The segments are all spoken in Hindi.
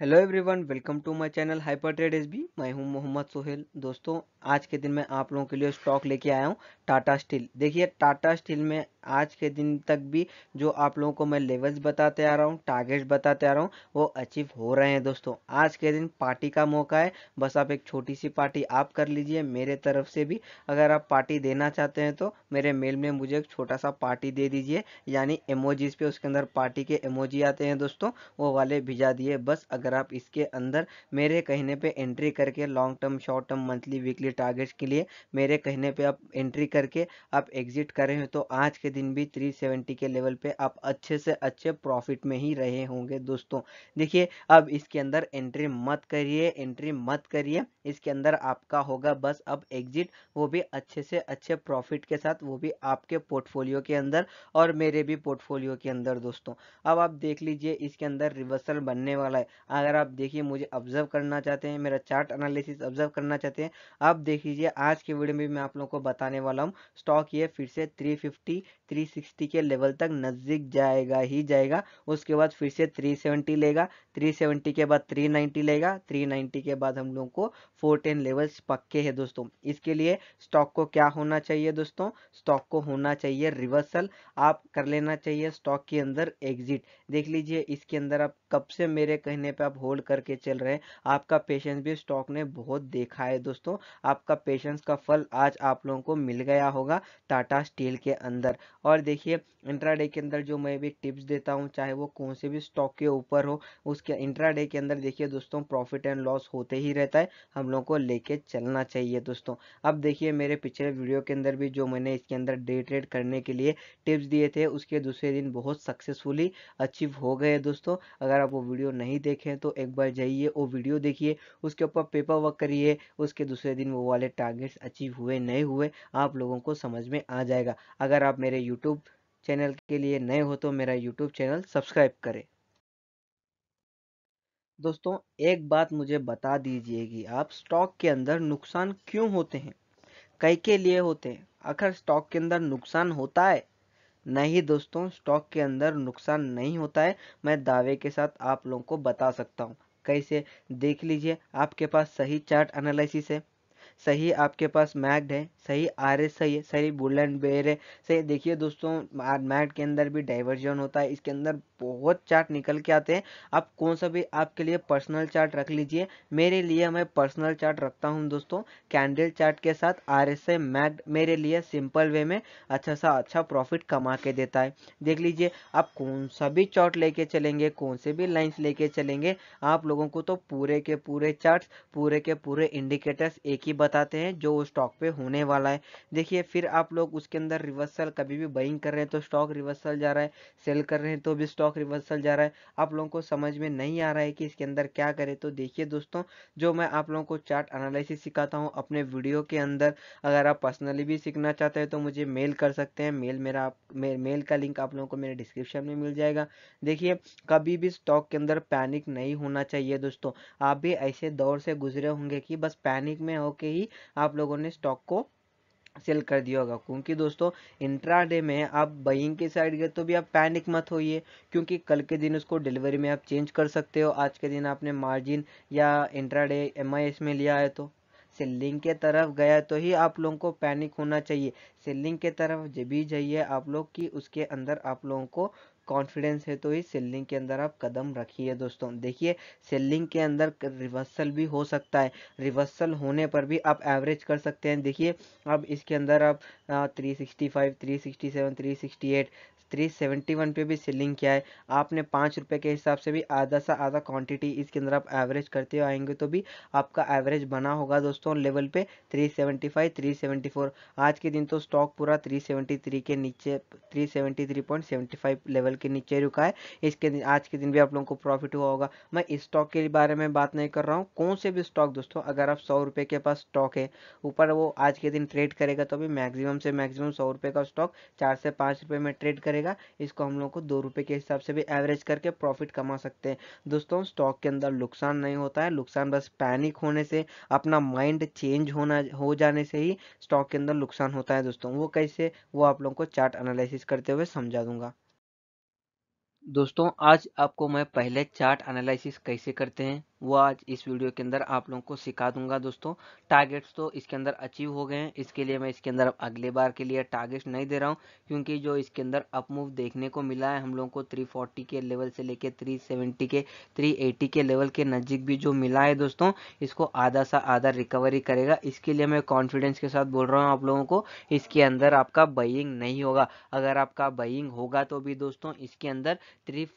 hello everyone welcome to my channel Hyper Trade S B मैं हूं मोहम्मद सोहेल दोस्तों आज के दिन मैं आप लोगों के लिए स्टॉक लेके आया हूं टाटा स्टील देखिए टाटा स्टील में आज के दिन तक भी जो आप लोगों को मैं लेवल्स बताते आ रहा हूँ टारगेट बताते आ रहा हूँ वो अचीव हो रहे हैं दोस्तों आज के दिन पार्टी का मौका है बस आप एक छोटी सी पार्टी आप कर लीजिए मेरे तरफ से भी अगर आप पार्टी देना चाहते हैं तो मेरे मेल में मुझे एक छोटा सा पार्टी दे दीजिए यानी एमओजीज पे उसके अंदर पार्टी के एमओजी आते हैं दोस्तों वो वाले भिजा दिए बस अगर आप इसके अंदर मेरे कहने पे एंट्री करके long term short term monthly weekly targets के लिए मेरे कहने पे आप एंट्री करके आप एग्जिट करें तो आज के दिन दिन भी 370 के लेवल पे आप अच्छे से अच्छे प्रॉफिट में ही रहे होंगे दोस्तों देखिए अब इसके अंदर एंट्री मत करिए एंट्री मत करिए इसके अंदर आपका होगा बस अब एग्जिट वो भी अच्छे से अच्छे प्रॉफिट के साथ वो भी आपके पोर्टफोलियो के अंदर और मेरे भी पोर्टफोलियो के अंदर दोस्तों अब आप देख लीजिए इसके अंदर रिवर्सल बनने वाला है अगर आप देखिए मुझे ऑब्जर्व करना चाहते हैं मेरा चार्ट एनालिसिस ऑब्जर्व करना चाहते हैं आप देख लीजिए आज के वीडियो में मैं आप लोगों को बताने वाला हूँ स्टॉक ये फिर से 350 360 के लेवल तक नज़दीक जाएगा ही जाएगा उसके बाद फिर से 370 लेगा 370 के बाद 390 लेगा 390 के बाद हम लोगों को फोर टेन लेवल्स पक्के हैं दोस्तों इसके लिए स्टॉक को क्या होना चाहिए दोस्तों स्टॉक को होना चाहिए रिवर्सल आप कर लेना चाहिए स्टॉक के अंदर एग्जिट देख लीजिए इसके अंदर आप कब से मेरे कहने पे आप होल्ड करके चल रहे हैं आपका पेशेंस भी स्टॉक ने बहुत देखा है दोस्तों आपका पेशेंस का फल आज आप लोगों को मिल गया होगा टाटा स्टील के अंदर और देखिए इंट्राडे के अंदर जो मैं भी टिप्स देता हूँ चाहे वो कौन से भी स्टॉक के ऊपर हो उसके इंट्राडे के अंदर देखिए दोस्तों प्रॉफिट एंड लॉस होते ही रहता है हम लोगों को लेके चलना चाहिए दोस्तों अब देखिए मेरे पिछले वीडियो के अंदर भी जो मैंने इसके अंदर डे ट्रेड करने के लिए टिप्स दिए थे उसके दूसरे दिन बहुत सक्सेसफुली अचीव हो गए दोस्तों अगर आप वो वीडियो नहीं देखें तो एक बार जाइए वो वीडियो देखिए उसके ऊपर पेपर वर्क करिए उसके दूसरे दिन वो वाले टारगेट्स अचीव हुए नहीं हुए आप लोगों को समझ में आ जाएगा अगर आप मेरे यूट्यूब चैनल के लिए नए हो तो मेरा यूट्यूब चैनल सब्सक्राइब करें दोस्तों एक बात मुझे बता दीजिए कि आप स्टॉक के अंदर नुकसान क्यों होते हैं कई के लिए होते हैं आखिर स्टॉक के अंदर नुकसान होता है नहीं दोस्तों स्टॉक के अंदर नुकसान नहीं होता है मैं दावे के साथ आप लोगों को बता सकता हूँ कैसे देख लीजिए आपके पास सही चार्ट एनालिसिस है सही आपके पास मैग्ड है सही आर एस सही है सही बुल एंड है सही देखिए दोस्तों मैग्ड के अंदर भी डाइवर्जन होता है इसके अंदर बहुत चार्ट निकल के आते हैं आप कौन सा भी आपके लिए पर्सनल चार्ट रख लीजिए मेरे लिए मैं पर्सनल चार्ट रखता हूँ दोस्तों कैंडल चार्ट के साथ आर एस मेरे लिए सिंपल वे में अच्छा सा अच्छा प्रॉफिट कमा के देता है देख लीजिए आप कौन सा भी चार्ट लेके चलेंगे कौन से भी लाइन्स लेके चलेंगे आप लोगों को तो पूरे के पूरे चार्ट पूरे के पूरे इंडिकेटर्स एक ही बताते हैं जो स्टॉक पे होने वाला है देखिए फिर आप लोग उसके अंदर रिवर्सल कभी भी बाइंग कर रहे हैं तो स्टॉक रिवर्सल जा रहा है सेल कर रहे हैं तो भी स्टॉक रिवर्सल जा रहा है आप लोगों को समझ में नहीं आ रहा है कि इसके अंदर क्या करें तो देखिए दोस्तों जो मैं आप लोगों को चार्ट एनालिसिस सिखाता हूँ अपने वीडियो के अंदर अगर आप पर्सनली भी सीखना चाहते हैं तो मुझे मेल कर सकते हैं मेल मेरा मेल का लिंक आप लोगों को मेरे डिस्क्रिप्शन में मिल जाएगा देखिए कभी भी स्टॉक के अंदर पैनिक नहीं होना चाहिए दोस्तों आप भी ऐसे दौर से गुजरे होंगे कि बस पैनिक में होके ही आप लोगों ने स्टॉक को सेल कर दिया होगा क्योंकि दोस्तों इंट्राडे में आप बइंग के साइड गए तो भी आप पैनिक मत होइए क्योंकि कल के दिन उसको डिलीवरी में आप चेंज कर सकते हो आज के दिन आपने मार्जिन या इंट्राडे एम में लिया है तो सेलिंग के तरफ गया तो ही आप लोगों को पैनिक होना चाहिए सेलिंग के तरफ जब भी जाइए आप लोग कि उसके अंदर आप लोगों को कॉन्फिडेंस है तो ही सेलिंग के अंदर आप कदम रखिए दोस्तों देखिए सेलिंग के अंदर रिवर्सल भी हो सकता है रिवर्सल होने पर भी आप एवरेज कर सकते हैं देखिए अब इसके अंदर आप three sixty five three sixty seven three sixty eight three seventy one पे भी सेलिंग किया है आपने पाँच रुपये के हिसाब से भी आधा सा आधा क्वांटिटी इसके अंदर आप एवरेज करते आएंगे तो भी आपका एवरेज बना होगा दोस्तों लेवल पे three seventy five three seventy four आज के दिन तो स्टॉक पूरा थ्री सेवेंटी थ्री के नीचे three seventy three point seventy five level के नीचे रुका है इसके दिन आज के दिन भी आप लोगों को प्रॉफिट हुआ होगा मैं इस स्टॉक के बारे में बात नहीं कर रहा हूँ कौन से भी स्टॉक दोस्तों अगर आप सौ के पास स्टॉक है ऊपर वो आज के दिन ट्रेड करेगा तो भी मैक्सिमम से मैक्सिमम सौ का स्टॉक चार से पाँच में ट्रेड करेगा करेगा इसको हम लोग को दो रुपये के हिसाब से भी एवरेज करके प्रॉफिट कमा सकते हैं दोस्तों स्टॉक के अंदर नुकसान नहीं होता है नुकसान बस पैनिक होने से अपना माइंड चेंज होना हो जाने से ही स्टॉक के अंदर नुकसान होता है दोस्तों वो कैसे वो आप लोगों को चार्ट एनालिसिस करते हुए समझा दूंगा दोस्तों आज आपको मैं पहले चार्ट एनालिसिस कैसे करते हैं वो आज इस वीडियो के अंदर आप लोगों को सिखा दूंगा दोस्तों टारगेट्स तो इसके अंदर अचीव हो गए हैं इसके लिए मैं इसके अंदर अगले बार के लिए टारगेट्स नहीं दे रहा हूँ क्योंकि जो इसके अंदर अपमूव देखने को मिला है हम लोगों को 340 के लेवल से लेके 370 के 380 के लेवल के नज़दीक भी जो मिला है दोस्तों इसको आधा सा आधा रिकवरी करेगा इसके लिए मैं कॉन्फिडेंस के साथ बोल रहा हूँ आप लोगों को इसके अंदर आपका बइंग नहीं होगा अगर आपका बइंग होगा तो भी दोस्तों इसके अंदर थ्री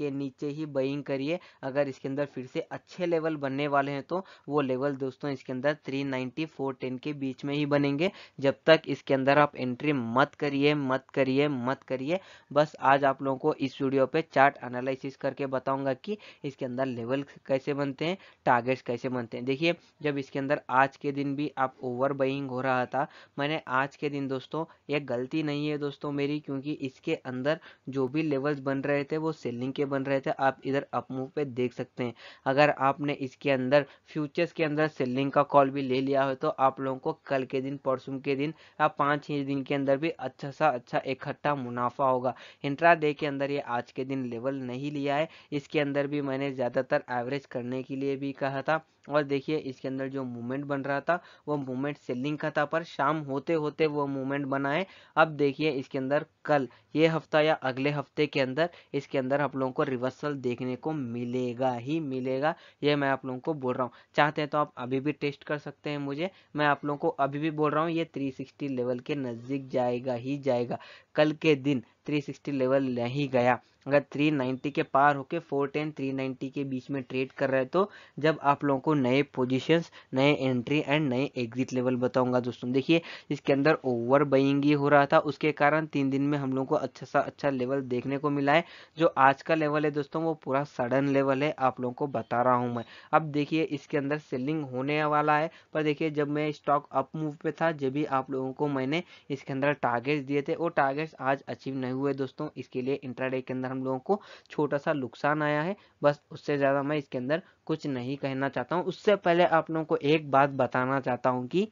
के नीचे ही बइंग करिए अगर इसके अंदर फिर से अच्छे लेवल बनने वाले हैं तो वो लेवल दोस्तों इसके अंदर 390 410 के बीच में ही बनेंगे जब तक इसके अंदर आप एंट्री मत करिए मत करिए मत करिए बस आज आप लोगों को इस वीडियो पे चार्ट एनालिसिस करके बताऊंगा कि इसके अंदर लेवल कैसे बनते हैं टारगेट्स कैसे बनते हैं देखिए जब इसके अंदर आज के दिन भी आप ओवर बाइंग हो रहा था मैंने आज के दिन दोस्तों ये गलती नहीं है दोस्तों मेरी क्योंकि इसके अंदर जो भी लेवल्स बन रहे थे वो सेलिंग के बन रहे थे आप इधर अपमूव पे देख सकते हैं अगर आपने इसके अंदर फ्यूचर्स के अंदर सेलिंग का कॉल भी ले लिया हो तो आप लोगों को कल के दिन परसों के दिन या पाँच ही दिन के अंदर भी अच्छा सा अच्छा इकट्ठा मुनाफा होगा इंट्रा डे के अंदर ये आज के दिन लेवल नहीं लिया है इसके अंदर भी मैंने ज़्यादातर एवरेज करने के लिए भी कहा था और देखिए इसके अंदर जो मूवमेंट बन रहा था वो मूवमेंट सेलिंग का था पर शाम होते होते वो मूवमेंट बनाए अब देखिए इसके अंदर कल ये हफ्ता या अगले हफ्ते के अंदर इसके अंदर आप लोगों को रिवर्सल देखने को मिलेगा ही मिलेगा ये मैं आप लोगों को बोल रहा हूँ चाहते हैं तो आप अभी भी टेस्ट कर सकते हैं मुझे मैं आप लोगों को अभी भी बोल रहा हूँ ये 360 लेवल के नज़दीक जाएगा ही जाएगा कल के दिन 360 लेवल नहीं गया अगर 390 के पार होके 410 390 के बीच में ट्रेड कर रहे हैं तो जब आप लोगों को नए पोजीशंस नए एंट्री एंड नए एग्जिट लेवल बताऊंगा दोस्तों देखिए इसके अंदर ओवर बइंग ही हो रहा था उसके कारण तीन दिन में हम लोगों को अच्छा सा अच्छा लेवल देखने को मिला है जो आज का लेवल है दोस्तों वो पूरा सडन लेवल है आप लोगों को बता रहा हूँ मैं अब देखिए इसके अंदर सेलिंग होने वाला है पर देखिए जब मैं स्टॉक अप मूव पे था जब भी आप लोगों को मैंने इसके अंदर टारगेट्स दिए थे वो टारगेट्स आज अचीव नहीं हुए दोस्तों इसके लिए इंट्राडे के अंदर हम लोगों को छोटा सा नुकसान आया है बस उससे ज़्यादा मैं इसके अंदर कुछ नहीं कहना चाहता हूँ उससे पहले आप लोगों को एक बात बताना चाहता हूँ कि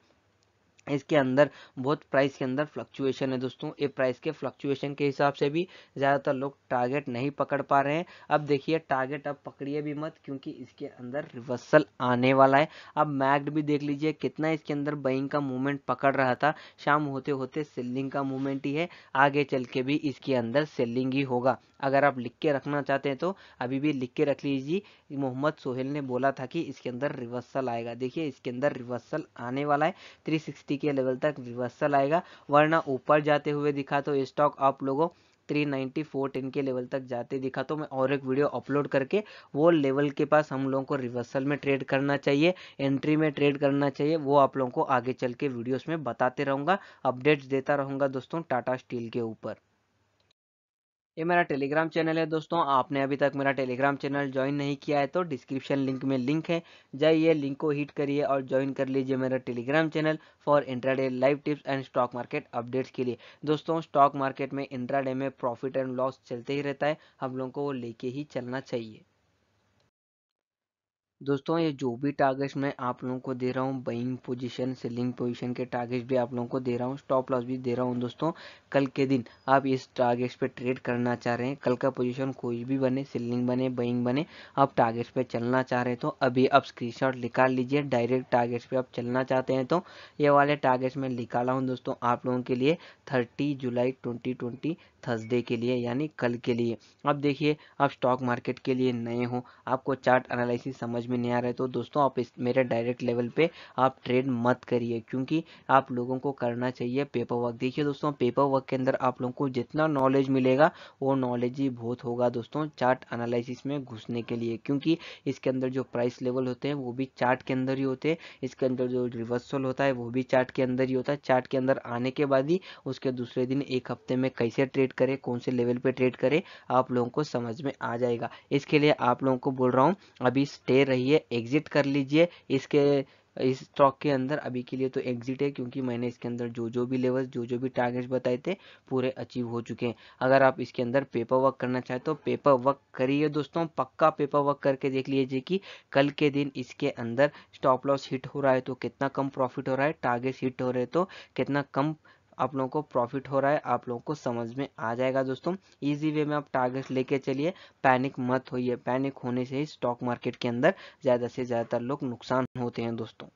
इसके अंदर बहुत प्राइस के अंदर फ्लक्चुएशन है दोस्तों ये प्राइस के फ्लक्चुएशन के हिसाब से भी ज़्यादातर लोग टारगेट नहीं पकड़ पा रहे हैं अब देखिए टारगेट अब पकड़िए भी मत क्योंकि इसके अंदर रिवर्सल आने वाला है अब मैग्ड भी देख लीजिए कितना इसके अंदर बइंग का मूवमेंट पकड़ रहा था शाम होते होते सेलिंग का मूवमेंट ही है आगे चल के भी इसके अंदर सेलिंग ही होगा अगर आप लिख के रखना चाहते हैं तो अभी भी लिख के रख लीजिए मोहम्मद सोहेल ने बोला था कि इसके अंदर रिवर्सल आएगा देखिए इसके अंदर रिवर्सल आने वाला है 360 के लेवल तक रिवर्सल आएगा वरना ऊपर जाते हुए दिखा तो स्टॉक आप लोगों 39410 के लेवल तक जाते दिखा तो मैं और एक वीडियो अपलोड करके वो लेवल के पास हम लोगों को रिवर्सल में ट्रेड करना चाहिए एंट्री में ट्रेड करना चाहिए वो आप लोगों को आगे चल के वीडियोस में बताते रहूँगा अपडेट्स देता रहूँगा दोस्तों टाटा स्टील के ऊपर ये मेरा टेलीग्राम चैनल है दोस्तों आपने अभी तक मेरा टेलीग्राम चैनल ज्वाइन नहीं किया है तो डिस्क्रिप्शन लिंक में लिंक है जाइए लिंक को हिट करिए और ज्वाइन कर लीजिए मेरा Telegram channel for intraday live tips and stock market updates के लिए दोस्तों स्टॉक मार्केट में इंट्राडे में प्रॉफिट एंड लॉस चलते ही रहता है हम लोगों को वो लेके ही चलना चाहिए दोस्तों ये जो भी टारगेट्स मैं आप लोगों को दे रहा हूँ बाइंग पोजीशन सेलिंग पोजीशन के टारगेट्स भी आप लोगों को दे रहा हूँ स्टॉप लॉस भी दे रहा हूँ दोस्तों कल के दिन आप इस टारगेट्स पे ट्रेड करना चाह रहे हैं कल का पोजीशन कोई भी बने सेलिंग बने बइंग बने आप टारगेट्स पे चलना चाह रहे हैं तो अभी आप स्क्रीन निकाल लीजिए डायरेक्ट टारगेट्स पे आप चलना चाहते हैं तो ये वाले टारगेट्स मैं निकाला हूँ दोस्तों आप लोगों के लिए थर्टी जुलाई ट्वेंटी थर्सडे के लिए यानी कल के लिए अब देखिए आप स्टॉक मार्केट के लिए नए हो आपको चार्ट एनालिसिस समझ समझ में नहीं आ रहा है तो दोस्तों आप इस मेरे डायरेक्ट लेवल पे आप ट्रेड मत करिए क्योंकि आप लोगों को करना चाहिए पेपर वर्क देखिए दोस्तों पेपर वर्क के अंदर आप लोगों को जितना नॉलेज मिलेगा वो नॉलेज ही बहुत होगा दोस्तों चार्ट एनालिसिस में घुसने के लिए क्योंकि इसके अंदर जो प्राइस लेवल होते हैं वो भी चार्ट के अंदर ही होते हैं इसके अंदर जो रिवर्सल होता है वो भी चार्ट के अंदर ही होता है चार्ट के अंदर आने के बाद ही उसके दूसरे दिन एक हफ्ते में कैसे ट्रेड करें कौन से लेवल पे ट्रेड करें आप लोगों को समझ में आ जाएगा इसके लिए आप लोगों को बोल रहा हूँ अभी स्टे रही है एग्जिट कर लीजिए इसके इस स्टॉक के अंदर अभी के लिए तो एग्जिट है क्योंकि मैंने इसके अंदर जो जो भी लेवल्स जो जो भी टारगेट्स बताए थे पूरे अचीव हो चुके हैं अगर आप इसके अंदर पेपर वर्क करना चाहें तो पेपर वर्क करिए दोस्तों पक्का पेपर वर्क करके देख लीजिए कि कल के दिन इसके अंदर स्टॉप लॉस हिट हो रहा है तो कितना कम प्रॉफिट हो रहा है टारगेट हिट हो रहे तो कितना कम आप लोगों को प्रॉफिट हो रहा है आप लोगों को समझ में आ जाएगा दोस्तों इजी वे में आप टारगेट लेके चलिए पैनिक मत होइए पैनिक होने से ही स्टॉक मार्केट के अंदर ज़्यादा से ज़्यादातर लोग नुकसान होते हैं दोस्तों